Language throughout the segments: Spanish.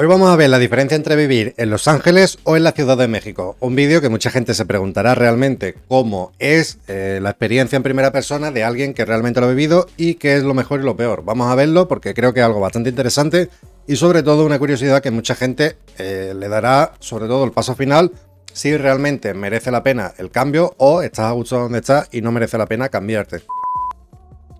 Hoy vamos a ver la diferencia entre vivir en Los Ángeles o en la Ciudad de México. Un vídeo que mucha gente se preguntará realmente cómo es eh, la experiencia en primera persona de alguien que realmente lo ha vivido y qué es lo mejor y lo peor. Vamos a verlo porque creo que es algo bastante interesante y sobre todo una curiosidad que mucha gente eh, le dará sobre todo el paso final si realmente merece la pena el cambio o estás a gusto donde estás y no merece la pena cambiarte.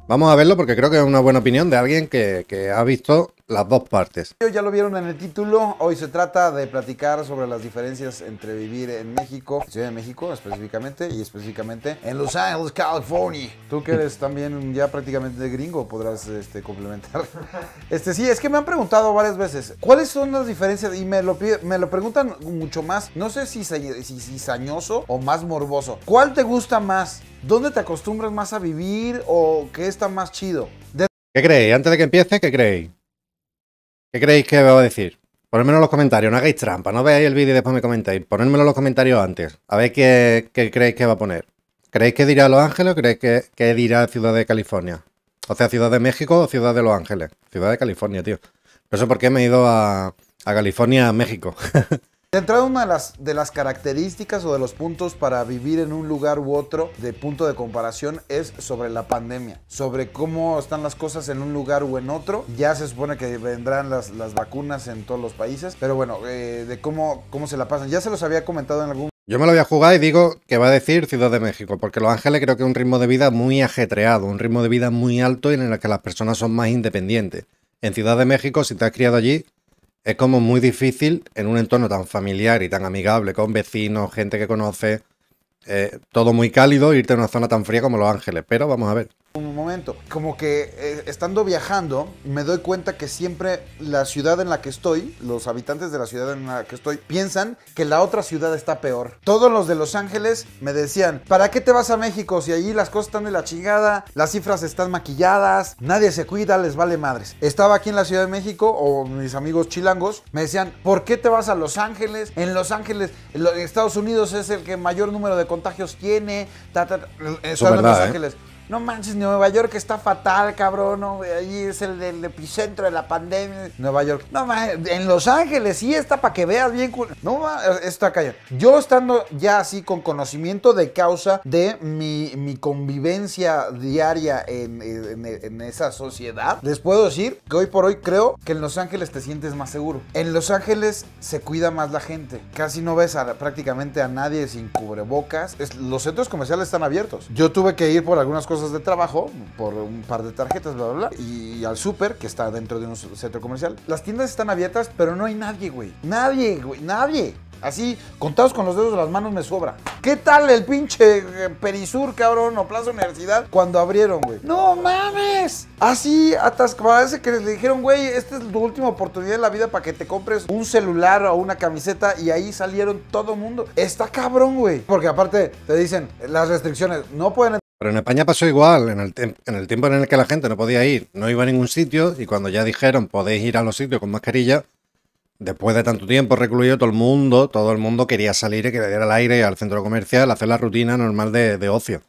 Vamos a verlo porque creo que es una buena opinión de alguien que ha visto las dos partes. Ya lo vieron en el título, hoy se trata de platicar sobre las diferencias entre vivir en México, Ciudad de México específicamente, y específicamente en Los Ángeles, California. Tú que eres también ya prácticamente gringo, podrás este, complementar. Este sí, es que me han preguntado varias veces, ¿cuáles son las diferencias? Y me lo, me lo preguntan mucho más, no sé si, si sañoso o más morboso. ¿Cuál te gusta más? ¿Dónde te acostumbras más a vivir o qué está más chido? ¿Qué creéis? Antes de que empiece, ¿qué creéis? ¿Qué creéis que va a decir? Ponedmelo en los comentarios, no hagáis trampa, no veáis el vídeo y después me comentáis. Ponedmelo en los comentarios antes, a ver qué, creéis que va a poner. ¿Creéis que dirá Los Ángeles o creéis que, dirá Ciudad de California? O sea, Ciudad de México o Ciudad de Los Ángeles. Ciudad de California, tío. No sé por qué me he ido a, a California, a México. De entrada, una de las, de las características o de los puntos para vivir en un lugar u otro de punto de comparación es sobre la pandemia, sobre cómo están las cosas en un lugar u en otro. Ya se supone que vendrán las, vacunas en todos los países, pero bueno, eh, de cómo, cómo se la pasan. Ya se los había comentado en algún yo me lo voy a jugar y digo que va a decir Ciudad de México, porque Los Ángeles creo que es un ritmo de vida muy ajetreado, un ritmo de vida muy alto y en el que las personas son más independientes. En Ciudad de México, si te has criado allí, es como muy difícil en un entorno tan familiar y tan amigable, con vecinos, gente que conoce, eh, todo muy cálido, irte a una zona tan fría como Los Ángeles. Pero vamos a ver un momento. Como que eh, estando viajando, me doy cuenta que siempre la ciudad en la que estoy, los habitantes de la ciudad en la que estoy, piensan que la otra ciudad está peor. Todos los de Los Ángeles me decían, ¿para qué te vas a México si allí las cosas están de la chingada, las cifras están maquilladas, nadie se cuida, les vale madres? Estaba aquí en la Ciudad de México o mis amigos chilangos me decían, ¿por qué te vas a Los Ángeles? En Los Ángeles, en Estados Unidos es el que mayor número de contagios tiene, eh, en Los ¿eh? Ángeles no manches, Nueva York está fatal, cabrón, ahí es el, epicentro de la pandemia. Nueva York, no manches, en Los Ángeles sí está para que veas bien. No manches, está callado. Yo estando ya así con conocimiento de causa de mi, convivencia diaria en, esa sociedad, les puedo decir que hoy por hoy creo que en Los Ángeles te sientes más seguro. En Los Ángeles se cuida más la gente, casi no ves a, prácticamente a nadie sin cubrebocas. los centros comerciales están abiertos. Yo tuve que ir por algunas cosas cosas de trabajo, por un par de tarjetas, bla, bla, bla, y al súper, que está dentro de un centro comercial. Las tiendas están abiertas, pero no hay nadie, güey. Nadie, güey, nadie. Así, contados con los dedos de las manos me sobra. ¿Qué tal el pinche eh, Perisur, cabrón, o Plaza Universidad cuando abrieron, güey? ¡No mames! Así, hasta parece que les le dijeron, güey, esta es tu última oportunidad de la vida para que te compres un celular o una camiseta y ahí salieron todo mundo. Está cabrón, güey. Porque aparte te dicen las restricciones, no pueden pero en España pasó igual, en el, en el tiempo en el que la gente no podía ir, no iba a ningún sitio y cuando ya dijeron podéis ir a los sitios con mascarilla, después de tanto tiempo recluido todo el mundo, todo el mundo quería salir y que le el aire al centro comercial, hacer la rutina normal de, de ocio.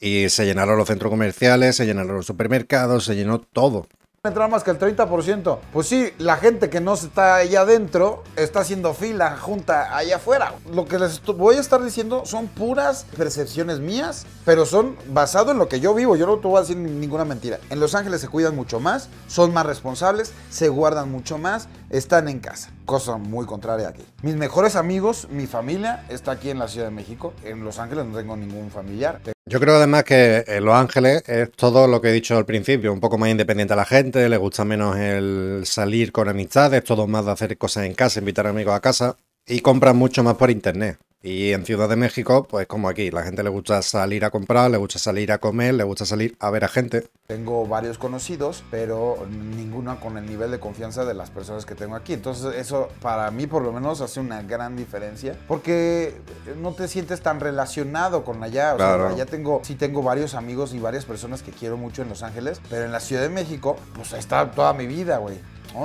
Y se llenaron los centros comerciales, se llenaron los supermercados, se llenó todo entrar más que el 30%. Pues sí, la gente que no está ahí adentro está haciendo fila junta allá afuera. Lo que les voy a estar diciendo son puras percepciones mías, pero son basado en lo que yo vivo. Yo no te voy a decir ninguna mentira. En Los Ángeles se cuidan mucho más, son más responsables, se guardan mucho más, están en casa. Cosa muy contraria aquí. Mis mejores amigos, mi familia está aquí en la Ciudad de México. En Los Ángeles no tengo ningún familiar. Yo creo además que en eh, Los Ángeles es todo lo que he dicho al principio, un poco más independiente a la gente, le gusta menos el salir con amistades, todo más de hacer cosas en casa, invitar amigos a casa y compran mucho más por internet. Y en Ciudad de México, pues como aquí, la gente le gusta salir a comprar, le gusta salir a comer, le gusta salir a ver a gente. Tengo varios conocidos, pero ninguno con el nivel de confianza de las personas que tengo aquí. Entonces eso para mí por lo menos hace una gran diferencia, porque no te sientes tan relacionado con allá. O allá tengo, sí tengo varios amigos y varias personas que quiero mucho en Los Ángeles, pero en la Ciudad de México, pues ahí está toda mi vida, güey.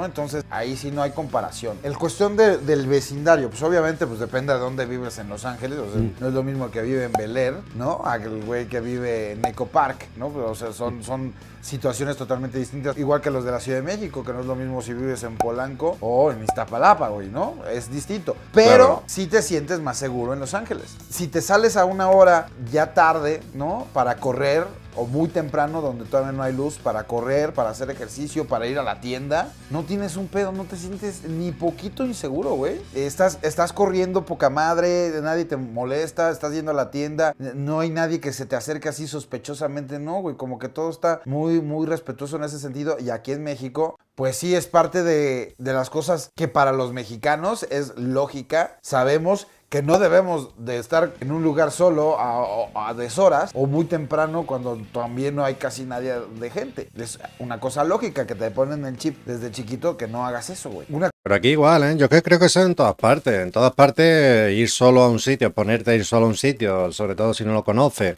Entonces ahí sí no hay comparación. El cuestión del vecindario, pues obviamente pues depende de dónde vives en Los Ángeles, mm. no es lo mismo que vive en Bel Air, ¿no? Aquel güey que vive en Eco Park, ¿no? Pues, o sea, son, mm. son situaciones totalmente distintas, igual que los de la Ciudad de México, que no es lo mismo si vives en Polanco o en Iztapalapa, güey, ¿no? Es distinto. Pero sí te sientes más seguro en Los Ángeles. Si te sales a una hora ya tarde, ¿no? Para correr, o muy temprano donde todavía no hay luz para correr, para hacer ejercicio, para ir a la tienda, no tienes un pedo, no te sientes ni poquito inseguro, güey. Estás, estás corriendo poca madre, nadie te molesta, estás yendo a la tienda, no hay nadie que se te acerque así sospechosamente, no, güey, como que todo está muy, muy respetuoso en ese sentido. Y aquí en México, pues sí, es parte de, de las cosas que para los mexicanos es lógica. Sabemos que no debemos de estar en un lugar solo a, a, deshoras o muy temprano cuando también no hay casi nadie de gente. Es una cosa lógica que te ponen el chip desde chiquito que no hagas eso, güey. Pero aquí igual, ¿eh? Yo creo que eso en todas partes. En todas partes ir solo a un sitio, ponerte a ir solo a un sitio, sobre todo si no lo conoces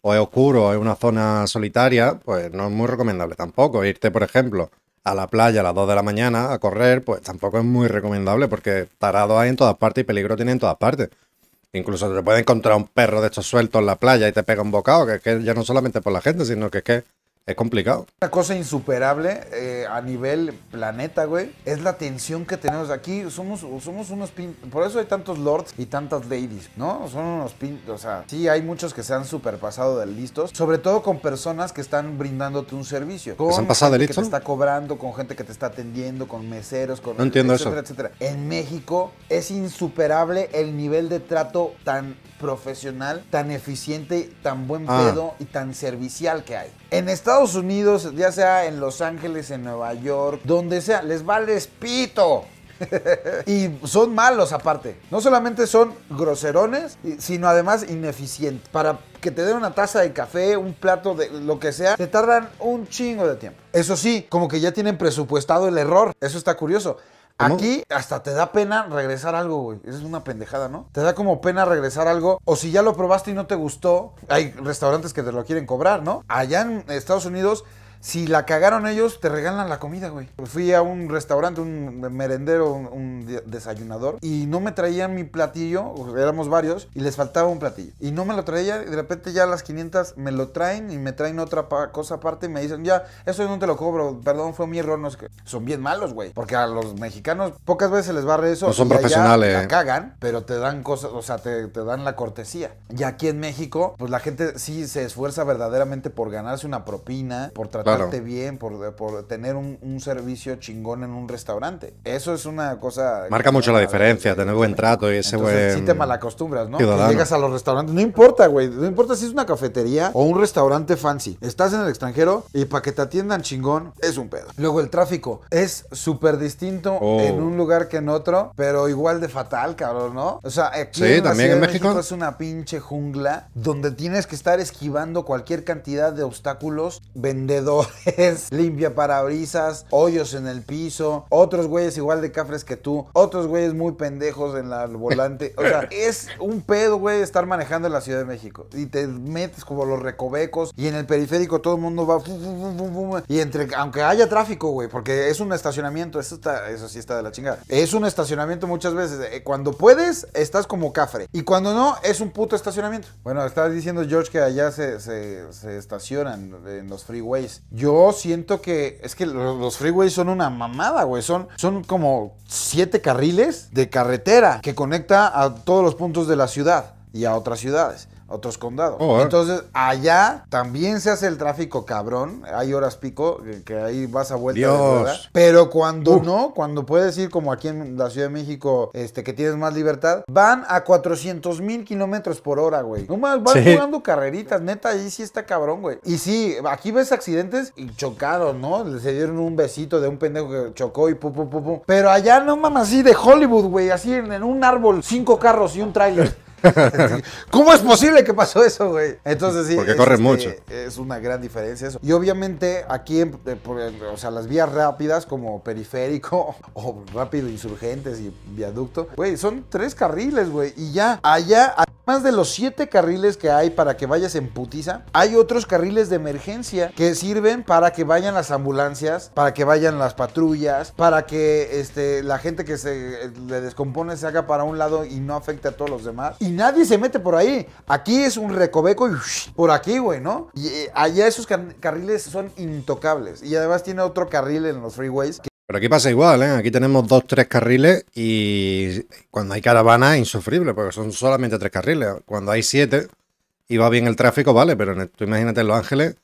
o es oscuro, o es una zona solitaria, pues no es muy recomendable tampoco. Irte, por ejemplo, a la playa a las 2 de la mañana a correr, pues tampoco es muy recomendable porque tarado hay en todas partes y peligro tiene en todas partes. Incluso te puede encontrar un perro de estos sueltos en la playa y te pega un bocado, que es que ya no solamente por la gente, sino que es que es complicado. Una cosa insuperable eh, a nivel planeta, güey, es la tensión que tenemos aquí. Somos, somos unos pin... Por eso hay tantos lords y tantas ladies, ¿no? Son unos pin... O sea, sí hay muchos que se han superpasado de listos. Sobre todo con personas que están brindándote un servicio. Con ¿Se han pasado de listos? que te está cobrando, con gente que te está atendiendo, con meseros, con... No entiendo etcétera, eso. Etcétera. En México es insuperable el nivel de trato tan profesional, tan eficiente, tan buen ah. pedo y tan servicial que hay. En Estados Unidos, ya sea en Los Ángeles, en Nueva York, donde sea, les vale espito y son malos aparte. No solamente son groserones, sino además ineficientes. Para que te den una taza de café, un plato de lo que sea, te tardan un chingo de tiempo. Eso sí, como que ya tienen presupuestado el error. Eso está curioso. Aquí hasta te da pena regresar algo, güey. Esa es una pendejada, ¿no? Te da como pena regresar algo. O si ya lo probaste y no te gustó, hay restaurantes que te lo quieren cobrar, ¿no? Allá en Estados Unidos si la cagaron ellos, te regalan la comida, güey. Fui a un restaurante, un merendero, un, desayunador, y no me traían mi platillo, éramos varios, y les faltaba un platillo. Y no me lo traía, y de repente ya a las 500 me lo traen y me traen otra cosa aparte y me dicen, ya, eso no te lo cobro, perdón, fue mi error, no sé Son bien malos, güey, porque a los mexicanos pocas veces se les barre eso. No son y profesionales. Allá la eh. cagan, pero te dan cosas, o sea, te, te dan la cortesía. Y aquí en México, pues la gente sí se esfuerza verdaderamente por ganarse una propina, por tratar te bien, por, por tener un, servicio chingón en un restaurante. Eso es una cosa... Marca mucho la diferencia, tener buen trato y ese buen... Sí te malacostumbras, ¿no? Llegas a los restaurantes, no importa, güey, no importa si es una cafetería o un restaurante fancy. Estás en el extranjero y para que te atiendan chingón es un pedo. Luego el tráfico es súper distinto oh. en un lugar que en otro, pero igual de fatal, cabrón, ¿no? O sea, aquí en, también en México. México es una pinche jungla donde tienes que estar esquivando cualquier cantidad de obstáculos, vendedores, es limpia parabrisas, hoyos en el piso, otros güeyes igual de cafres que tú, otros güeyes muy pendejos en la, el volante. O sea, es un pedo, güey, estar manejando en la Ciudad de México. Y te metes como los recovecos y en el periférico todo el mundo va. y entre, aunque haya tráfico, güey, porque es un estacionamiento, eso, está, eso sí está de la chingada. Es un estacionamiento muchas veces. Eh, cuando puedes, estás como cafre. Y cuando no, es un puto estacionamiento. Bueno, estabas diciendo, George, que allá se estacionan en los freeways. Yo siento que es que los freeways son una mamada, güey. Son, son como siete carriles de carretera que conecta a todos los puntos de la ciudad y a otras ciudades otros condados. Oh, eh. Entonces, allá también se hace el tráfico cabrón. Hay horas pico, eh, que ahí vas a vuelta. Dios. Pero cuando no, cuando puedes ir como aquí en la Ciudad de México, este, que tienes más libertad, van a 400 mil kilómetros por hora, güey. No más, van jugando carreritas. Neta, ahí sí está cabrón, güey. Y sí, aquí ves accidentes y chocaron, ¿no? Se dieron un besito de un pendejo que chocó y pu, pu, pu, Pero allá no mames, así de Hollywood, güey. Así en un árbol, cinco carros y un tráiler. ¿Cómo es posible que pasó eso, güey? Entonces sí. Porque es, este, mucho. Es una gran diferencia eso. Y obviamente aquí, en, eh, o sea, las vías rápidas como periférico o rápido insurgentes y viaducto, güey, son tres carriles, güey. Y ya, allá más de los siete carriles que hay para que vayas en putiza, hay otros carriles de emergencia que sirven para que vayan las ambulancias, para que vayan las patrullas, para que este, la gente que se le descompone se haga para un lado y no afecte a todos los demás. Y nadie se mete por ahí. Aquí es un recoveco y por aquí, güey, ¿no? Y eh, allá esos carriles son intocables. Y además tiene otro carril en los freeways. Que pero aquí pasa igual, ¿eh? Aquí tenemos dos, tres carriles y cuando hay caravana es insufrible, porque son solamente tres carriles. Cuando hay siete y va bien el tráfico, vale, pero tú imagínate en Los Ángeles,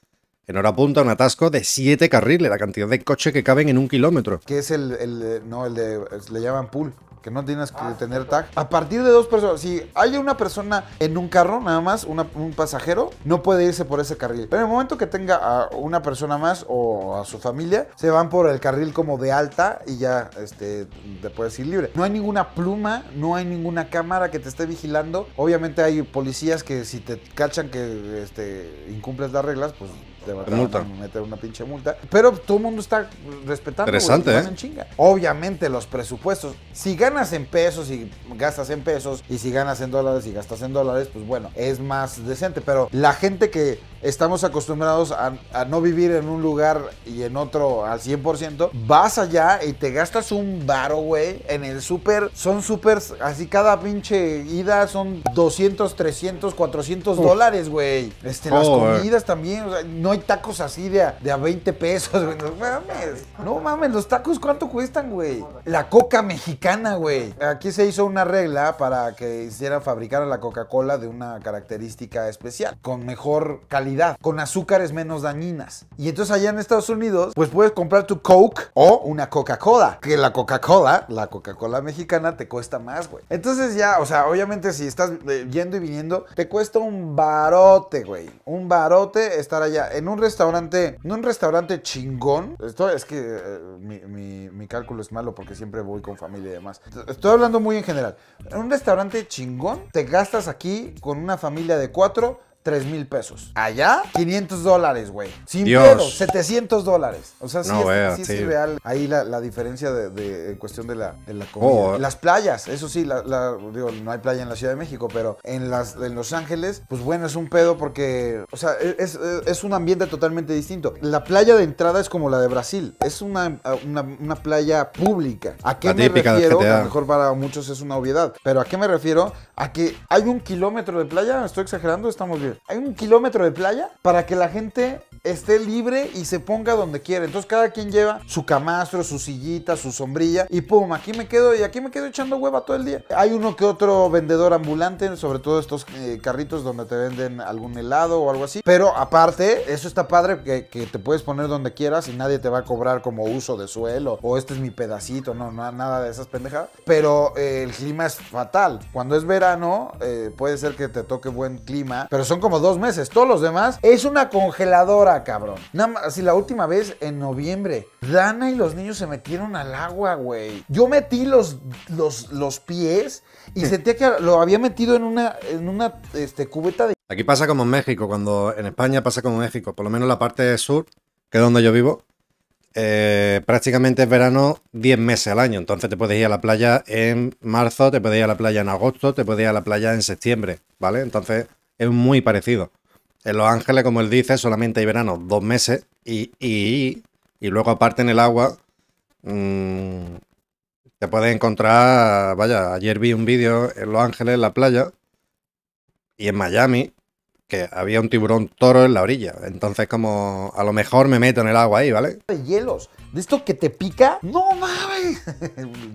en hora punta, un atasco de siete carriles, la cantidad de coches que caben en un kilómetro. ¿Qué es el, el no, el de, le llaman pool? que no tienes que ah, tener tag. A partir de dos personas, si hay una persona en un carro nada más, un pasajero, no puede irse por ese carril. Pero en el momento que tenga a una persona más o a su familia, se van por el carril como de alta y ya este, te puedes ir libre. No hay ninguna pluma, no hay ninguna cámara que te esté vigilando. Obviamente hay policías que si te cachan que este, incumples las reglas, pues te meter una pinche multa. Pero todo el mundo está respetando. Interesante, en ¿eh? chinga. Obviamente los presupuestos, si ganas en pesos y gastas en pesos, y si ganas en dólares y gastas en dólares, pues bueno, es más decente. Pero la gente que estamos acostumbrados a, no vivir en un lugar y en otro al 100%, vas allá y te gastas un baro, güey, en el súper. Son súper, así cada pinche ida son 200, 300, 400 dólares, güey. Este, las comidas también, no hay tacos así de a, de a 20 pesos, güey. No mames, no mames, los tacos cuánto cuestan, güey. La coca mexicana, güey. Aquí se hizo una regla para que hicieran fabricar a la Coca-Cola de una característica especial, con mejor calidad con azúcares menos dañinas. Y entonces allá en Estados Unidos, pues puedes comprar tu Coke o una Coca-Cola, que la Coca-Cola, la Coca-Cola mexicana, te cuesta más, güey. Entonces ya, o sea, obviamente si estás eh, yendo y viniendo, te cuesta un barote, güey. Un barote estar allá en un restaurante, no un restaurante chingón. Esto es que eh, mi cálculo es malo porque siempre voy con familia y demás. Estoy hablando muy en general. En un restaurante chingón, te gastas aquí con una familia de cuatro 3 mil pesos. Allá, 500 dólares, güey. Sin pedo, 700 dólares. O sea, sí, es, sí, Ahí la, diferencia de, cuestión de la, de comida. Oh. Las playas, eso sí, no hay playa en la Ciudad de México, pero en, las, Los Ángeles, pues bueno, es un pedo porque, o sea, e, e, es, un ambiente totalmente distinto. La playa de entrada es como la de Brasil. Es una, una, playa pública. ¿A qué me refiero? A lo mejor para muchos es una obviedad. Pero ¿a qué me refiero? A que hay un kilómetro de playa. ¿Estoy exagerando? Estamos bien. Hay un kilómetro de playa para que la gente esté libre y se ponga donde quiera. Entonces cada quien lleva su camastro, su sillita, su sombrilla y pum, aquí me quedo y aquí me quedo echando hueva todo el día. Hay uno que otro vendedor ambulante, sobre todo estos eh, carritos donde te venden algún helado o algo así. Pero aparte, eso está padre que, te puedes poner donde quieras y nadie te va a cobrar como uso de suelo o este es mi pedacito, no, no nada de esas pendejadas. Pero eh, el clima es fatal. Cuando es verano, eh, puede ser que te toque buen clima, pero son como dos meses. Todos los demás es una congeladora cabrón. Nada más, así la última vez en noviembre. Dana y los niños se metieron al agua, güey. Yo metí los, los, pies y sentía que lo había metido en una, en una este, cubeta de... Aquí pasa como en México, cuando en España pasa como en México, por lo menos la parte sur, que es donde yo vivo, eh, prácticamente es verano 10 meses al año. Entonces te puedes ir a la playa en marzo, te puedes ir a la playa en agosto, te puedes ir a la playa en septiembre, ¿vale? Entonces es muy parecido. En Los Ángeles, como él dice, solamente hay verano dos meses y, luego aparte en el agua mm, te puedes encontrar, vaya, ayer vi un vídeo en Los Ángeles, en la playa y en Miami, que había un tiburón toro en la orilla. Entonces como a lo mejor me meto en el agua ahí, ¿vale? Hielos de esto que te pica, no mames.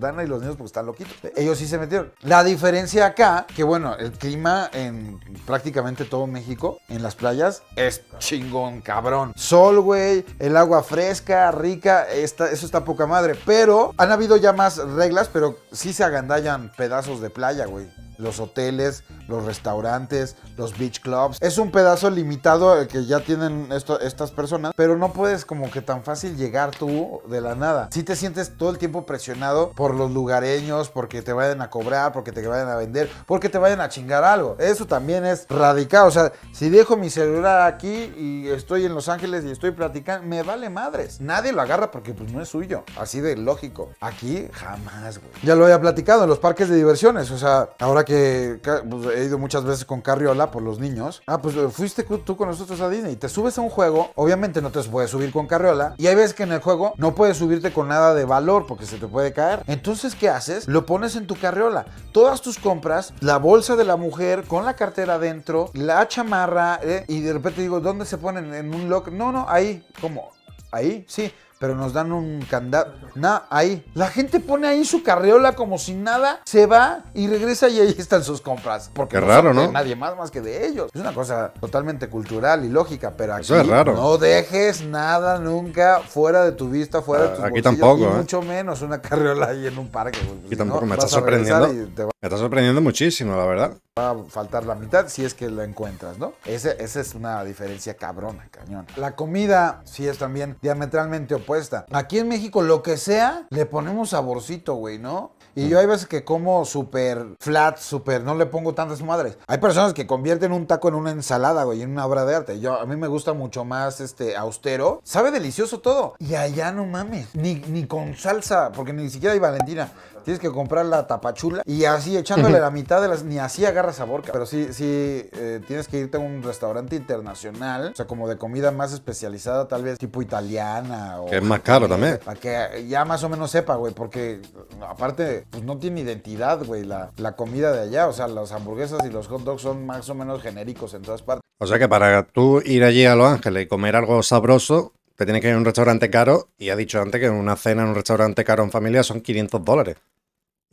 Dana y los niños porque están loquitos. Ellos sí se metieron. La diferencia acá, que bueno, el clima en prácticamente todo México, en las playas, es chingón, cabrón. Sol, güey, el agua fresca, rica, eso está poca madre. Pero han habido ya más reglas, pero sí se agandallan pedazos de playa, güey los hoteles, los restaurantes, los beach clubs. Es un pedazo limitado el que ya tienen estas personas, pero no puedes como que tan fácil llegar tú de la nada. Si te sientes todo el tiempo presionado por los lugareños, porque te vayan a cobrar, porque te vayan a vender, porque te vayan a chingar algo. Eso también es radical. O sea, si dejo mi celular aquí y estoy en Los Ángeles y estoy platicando, me vale madres. Nadie lo agarra porque pues no es suyo. Así de lógico. Aquí jamás, güey. Ya lo había platicado en los parques de diversiones. O sea, ahora que pues, he ido muchas veces con carriola por los niños. Ah, pues fuiste tú con nosotros a Disney. Te subes a un juego. Obviamente no te puedes subir con carriola. Y hay veces que en el juego no puedes subirte con nada de valor porque se te puede caer. Entonces, ¿qué haces? Lo pones en tu carriola. Todas tus compras, la bolsa de la mujer con la cartera adentro, la chamarra, eh, y de repente digo, ¿dónde se ponen? ¿En un lock? No, no, ahí, ¿Cómo? ahí, sí pero nos dan un candado. No, ahí. La gente pone ahí su carriola como si nada, se va y regresa y ahí están sus compras. Porque Qué no raro, ¿no? Nadie más más que de ellos. Es una cosa totalmente cultural y lógica, pero aquí raro. no dejes nada nunca fuera de tu vista, fuera de ah, tus Aquí tampoco. Y ¿eh? mucho menos una carriola ahí en un parque. Aquí tampoco me está sorprendiendo. me está sorprendiendo muchísimo, la verdad va a faltar la mitad si es que la encuentras, ¿no? Ese, esa es una diferencia cabrona, cañón. La comida sí es también diametralmente opuesta. Aquí en México, lo que sea, le ponemos saborcito, güey, ¿no? Y yo mm. hay veces que como súper flat, súper, no le pongo tantas madres. Hay personas que convierten un taco en una ensalada, güey, en una obra de arte. Yo, a mí me gusta mucho más este austero. Sabe delicioso todo. Y allá no mames, ni, ni con salsa, porque ni siquiera hay Valentina. Tienes que comprar la tapachula y así echándole la mitad de las. Ni así agarra sabor, pero sí, sí, eh, tienes que irte a un restaurante internacional, o sea, como de comida más especializada, tal vez tipo italiana. que es más caro también. Para que ya más o menos sepa, güey, porque aparte, pues no tiene identidad, güey, la, la comida de allá. O sea, las hamburguesas y los hot dogs son más o menos genéricos en todas partes. O sea que para tú ir allí a Los Ángeles y comer algo sabroso, te tienes que ir a un restaurante caro y ha dicho antes que una cena en un restaurante caro en familia son 500 dólares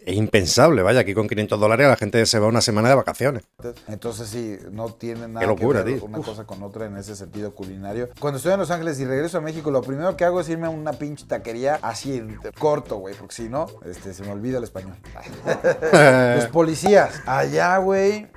es impensable, vaya, aquí con 500 dólares la gente se va una semana de vacaciones. Entonces sí, no tiene nada que ver una cosa con otra en ese sentido culinario. Cuando estoy en Los Ángeles y regreso a México, lo primero que hago es irme a una pinche taquería así en corto, güey, porque si no, este, se me olvida el español. Los policías, allá, güey,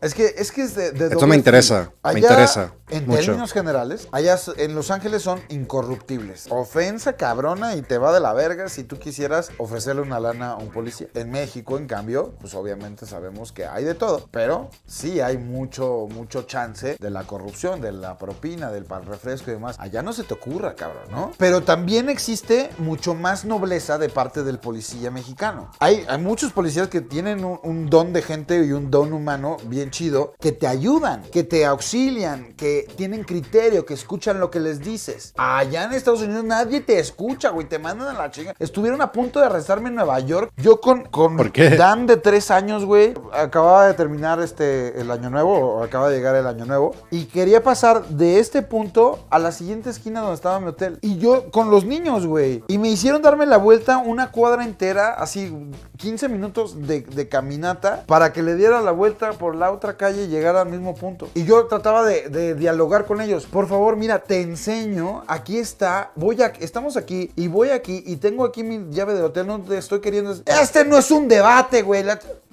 es que es que de, Esto me interesa, me interesa en términos generales, allá en Los Ángeles son incorruptibles. Ofensa cabrona y te va de la verga si tú quisieras ofrecerle una lana a un policía. En México, en cambio, pues obviamente sabemos que hay de todo, pero sí hay mucho, mucho chance de la corrupción, de la propina, del pan refresco y demás. Allá no se te ocurra, cabrón, ¿no? Pero también existe mucho más nobleza de parte del policía mexicano. Hay, hay muchos policías que tienen un don de gente y un don humano bien chido que te ayudan, que te auxilian, que tienen criterio, que escuchan lo que les dices. Allá en Estados Unidos nadie te escucha, güey, te mandan a la chinga. Estuvieron a punto de arrestarme en Nueva York. Yo con, con Dan de tres años, güey, acababa de terminar este, el año nuevo, o acaba de llegar el año nuevo, y quería pasar de este punto a la siguiente esquina donde estaba mi hotel. Y yo con los niños, güey. Y me hicieron darme la vuelta una cuadra entera, así 15 minutos de, caminata, para que le diera la vuelta por la otra calle y llegara al mismo punto. Y yo trataba de dialogar con ellos. Por favor, mira, te enseño. Aquí está. Voy a, estamos aquí y voy aquí y tengo aquí mi llave del hotel. No te estoy queriendo. Este no es un debate, güey.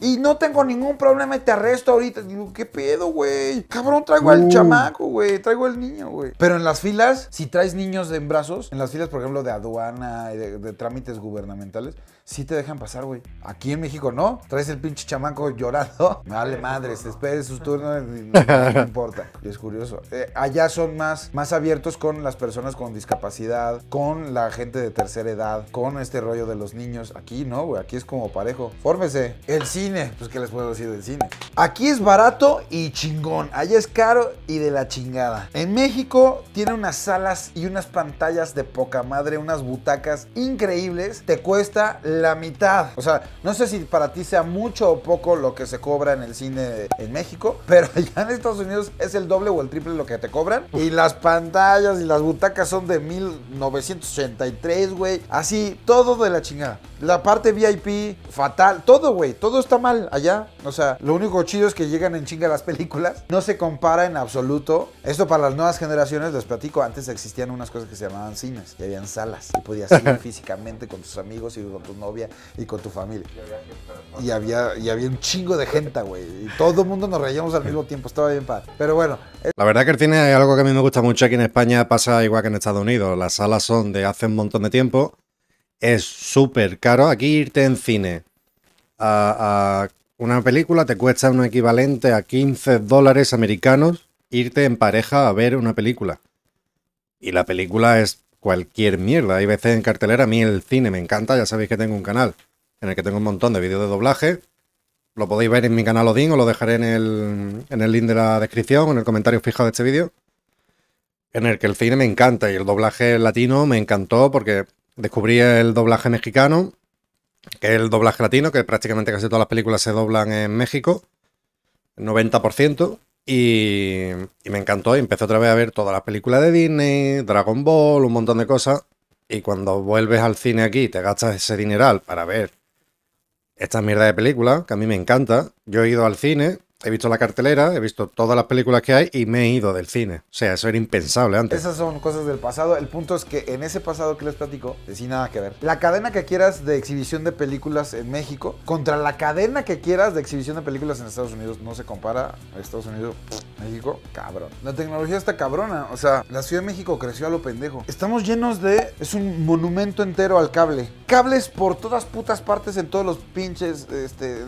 Y no tengo ningún problema y te arresto ahorita. Digo, ¿qué pedo, güey? Cabrón, traigo al uh. chamaco, güey. Traigo al niño, güey. Pero en las filas, si traes niños en brazos, en las filas, por ejemplo, de aduana, de, de trámites gubernamentales, sí te dejan pasar, güey. Aquí en México no. Traes el pinche chamaco llorando. Vale, madres, espere sus turnos. No, importa. Y es curioso. Eh, allá son más, más abiertos con las personas con discapacidad, con la gente de tercera edad, con este rollo de los niños. Aquí no, güey. Aquí es como parejo. Fórmese. El sí pues, ¿qué les puedo decir del cine? Aquí es barato y chingón. Allá es caro y de la chingada. En México tiene unas salas y unas pantallas de poca madre, unas butacas increíbles. Te cuesta la mitad. O sea, no sé si para ti sea mucho o poco lo que se cobra en el cine en México, pero allá en Estados Unidos es el doble o el triple lo que te cobran. Y las pantallas y las butacas son de 1983, güey. Así, todo de la chingada. La parte VIP, fatal. Todo, güey. Todo está mal allá. O sea, lo único chido es que llegan en chinga las películas. No se compara en absoluto. Esto para las nuevas generaciones, les platico, antes existían unas cosas que se llamaban cines y habían salas. Y podías ir físicamente con tus amigos y con tu novia y con tu familia. Y había, y había un chingo de gente, güey. Y todo el mundo nos reíamos al mismo tiempo. Estaba bien padre. Pero bueno. La verdad que el cine hay algo que a mí me gusta mucho. Aquí en España pasa igual que en Estados Unidos. Las salas son de hace un montón de tiempo. Es súper caro aquí irte en cine a, una película te cuesta un equivalente a 15 dólares americanos irte en pareja a ver una película. Y la película es cualquier mierda. Hay veces en cartelera, a mí el cine me encanta, ya sabéis que tengo un canal en el que tengo un montón de vídeos de doblaje. Lo podéis ver en mi canal Odin o lo dejaré en el, en el link de la descripción, en el comentario fijado de este vídeo. En el que el cine me encanta y el doblaje latino me encantó porque descubrí el doblaje mexicano que es el doblaje latino, que prácticamente casi todas las películas se doblan en México, 90%, y, y me encantó. Y empecé otra vez a ver todas las películas de Disney, Dragon Ball, un montón de cosas. Y cuando vuelves al cine aquí, te gastas ese dineral para ver esta mierda de película, que a mí me encanta. Yo he ido al cine, he visto la cartelera, he visto todas las películas que hay y me he ido del cine. O sea, eso era impensable antes. Esas son cosas del pasado. El punto es que en ese pasado que les platico, sin nada que ver. La cadena que quieras de exhibición de películas en México contra la cadena que quieras de exhibición de películas en Estados Unidos no se compara. a Estados Unidos México, cabrón. La tecnología está cabrona. O sea, la Ciudad de México creció a lo pendejo. Estamos llenos de. Es un monumento entero al cable. Cables por todas putas partes en todos los pinches este,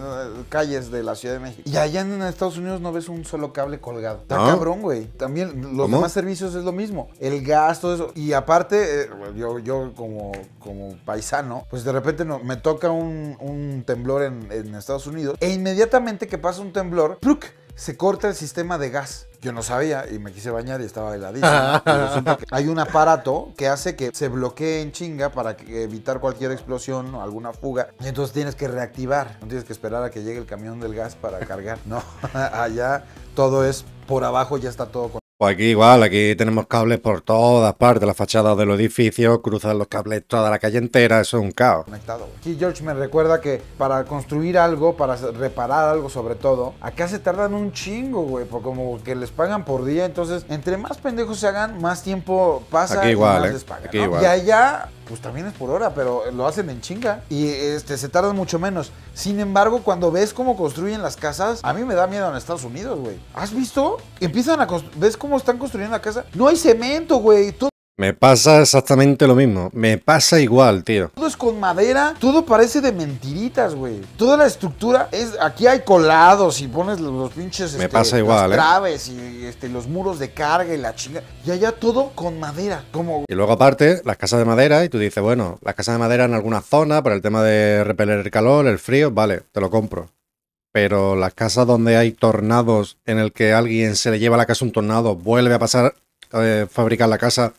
calles de la Ciudad de México. Y allá en Estados Unidos no ves un solo cable colgado. Está ah. cabrón, güey. También los demás servicios es lo mismo. El gas, todo eso. Y aparte, eh, yo, yo como, como paisano, pues de repente me toca un, temblor en, Estados Unidos. E inmediatamente que pasa un temblor, ¡pruk! se corta el sistema de gas. Yo no sabía y me quise bañar y estaba heladísimo. hay un aparato que hace que se bloquee en chinga para evitar cualquier explosión o alguna fuga. Y entonces tienes que reactivar. No tienes que esperar a que llegue el camión del gas para cargar. No, allá todo es por abajo, ya está todo con pues aquí igual, aquí tenemos cables por todas partes, las fachadas de los edificios, cruzan los cables toda la calle entera, eso es un caos. Conectado. Aquí George me recuerda que para construir algo, para reparar algo sobre todo, acá se tardan un chingo, güey, por como que les pagan por día, entonces entre más pendejos se hagan, más tiempo pasa aquí y más ¿eh? Y allá pues también es por hora, pero lo hacen en chinga y este, se tarda mucho menos. Sin embargo, cuando ves cómo construyen las casas, a mí me da miedo en Estados Unidos, güey. ¿Has visto? Empiezan a... ¿Ves cómo están construyendo la casa? No hay cemento, güey. Me pasa exactamente lo mismo. Me pasa igual, tío. Todo es con madera. Todo parece de mentiritas, güey. Toda la estructura es. Aquí hay colados y pones los, pinches. Me este, pasa igual, las ¿eh? traves y este, los muros de carga y la chinga. Y allá todo con madera. Como... Y luego, aparte, las casas de madera. Y tú dices, bueno, las casas de madera en alguna zona para el tema de repeler el calor, el frío. Vale, te lo compro pero las casas donde hay tornados en el que alguien se le lleva a la casa un tornado, vuelve a pasar a eh, fabricar la casa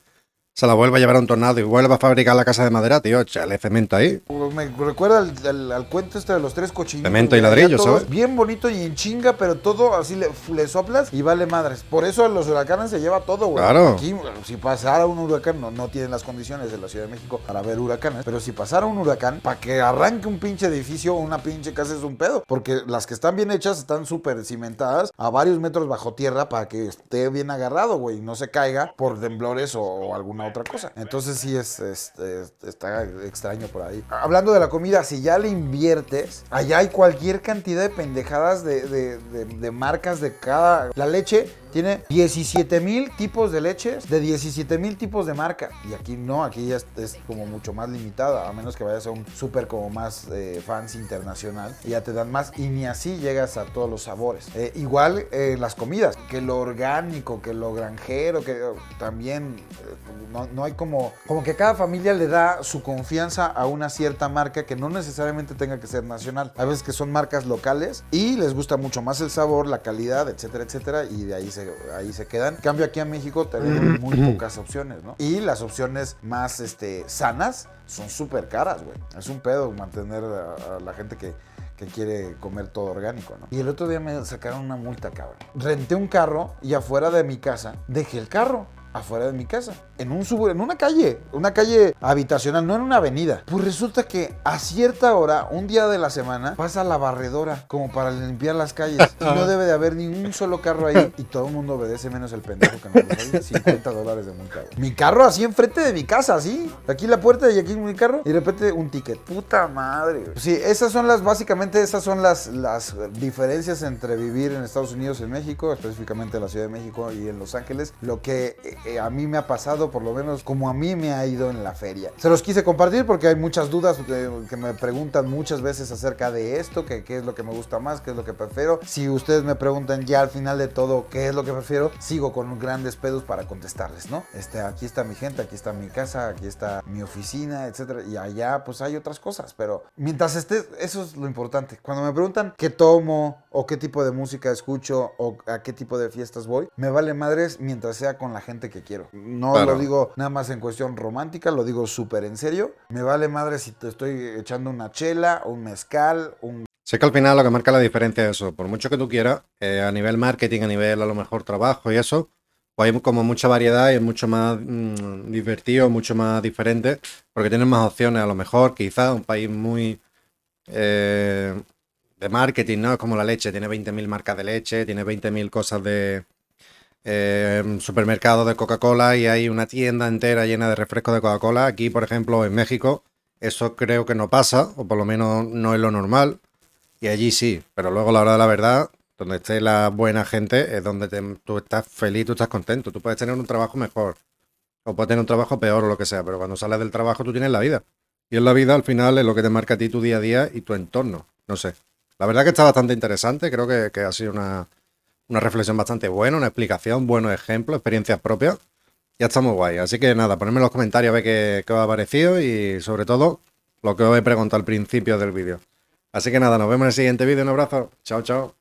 se la vuelva a llevar a un tornado y vuelva a fabricar la casa de madera, tío, le cemento ahí. Me recuerda al, cuento este de los tres cochinitos. Cemento y ladrillos, ¿sabes? Bien bonito y en chinga, pero todo así le, soplas y vale madres. Por eso los huracanes se lleva todo, güey. Claro. Aquí, si pasara un huracán, no, no tienen las condiciones de la Ciudad de México para ver huracanes, pero si pasara un huracán, para que arranque un pinche edificio o una pinche casa es un pedo, porque las que están bien hechas están súper cimentadas a varios metros bajo tierra para que esté bien agarrado, güey, y no se caiga por temblores o alguna otra cosa. Entonces sí es, este. está extraño por ahí. Hablando de la comida, si ya le inviertes, allá hay cualquier cantidad de pendejadas de marcas de cada... La leche tiene 17 mil tipos de leches de 17 mil tipos de marca. Y aquí no, aquí ya es, como mucho más limitada, a menos que vayas a un súper como más eh, fans internacional. Y ya te dan más y ni así llegas a todos los sabores. Eh, igual eh, las comidas, que lo orgánico, que lo granjero, que también no, hay como... Como que cada familia le da su confianza a una cierta marca que no necesariamente tenga que ser nacional. A veces que son marcas locales y les gusta mucho más el sabor, la calidad, etcétera, etcétera. Y de ahí se ahí se quedan. En cambio, aquí en México tenemos mm. muy pocas opciones, ¿no? Y las opciones más este, sanas son súper caras, güey. Es un pedo mantener a, la gente que, que quiere comer todo orgánico, ¿no? Y el otro día me sacaron una multa, cabrón. Renté un carro y afuera de mi casa dejé el carro afuera de mi casa, en un suburbio en una calle, una calle habitacional, no en una avenida. Pues resulta que a cierta hora, un día de la semana, pasa la barredora como para limpiar las calles. Y no debe de haber Ni un solo carro ahí y todo el mundo obedece menos el pendejo que nos da 50 dólares de multa. Mi carro así enfrente de mi casa, así. Aquí la puerta y aquí mi carro y de repente un ticket. Puta madre. Sí, esas son las básicamente esas son las las diferencias entre vivir en Estados Unidos en México, específicamente en la Ciudad de México y en Los Ángeles. Lo que eh, eh, a mí me ha pasado, por lo menos como a mí me ha ido en la feria. Se los quise compartir porque hay muchas dudas eh, que me preguntan muchas veces acerca de esto, que qué es lo que me gusta más, qué es lo que prefiero. Si ustedes me preguntan ya al final de todo qué es lo que prefiero, sigo con grandes pedos para contestarles, ¿no? Este, aquí está mi gente, aquí está mi casa, aquí está mi oficina, etcétera, y allá pues hay otras cosas, pero mientras esté eso es lo importante. Cuando me preguntan qué tomo o qué tipo de música escucho o a qué tipo de fiestas voy, me vale madres mientras sea con la gente que quiero. No lo digo nada más en cuestión romántica, lo digo súper en serio. Me vale madre si te estoy echando una chela, un mezcal, un Sé que al final lo que marca la diferencia es eso. Por mucho que tú quieras, eh, a nivel marketing, a nivel a lo mejor trabajo y eso, pues hay como mucha variedad y es mucho más mm, divertido, mucho más diferente, porque tienes más opciones. A lo mejor, quizás, un país muy eh, de marketing, ¿no? Es como la leche, tiene 20.000 marcas de leche, tiene 20.000 cosas de, Em, supermercado de Coca-Cola y hay una tienda entera llena de refrescos de Coca-Cola. Aquí, por ejemplo, en México, eso creo que no pasa, o por lo menos no es lo normal. Y allí sí, pero luego a la hora de la verdad, donde esté la buena gente, es donde tú estás feliz, tú estás contento. Tú puedes tener un trabajo mejor, o puedes tener un trabajo peor, o lo que sea, pero cuando sales del trabajo tú tienes la vida. Y en la vida al final es lo que te marca a ti tu día a día y tu entorno. No sé. La verdad que está bastante interesante, creo que ha sido una, una reflexión bastante buena, una explicación, buenos ejemplos, experiencias propias. Ya está muy guay. Así que nada, ponedme en los comentarios a ver qué, qué os ha parecido y sobre todo lo que os he preguntado al principio del vídeo. Así que nada, nos vemos en el siguiente vídeo. Un abrazo. Chao, chao.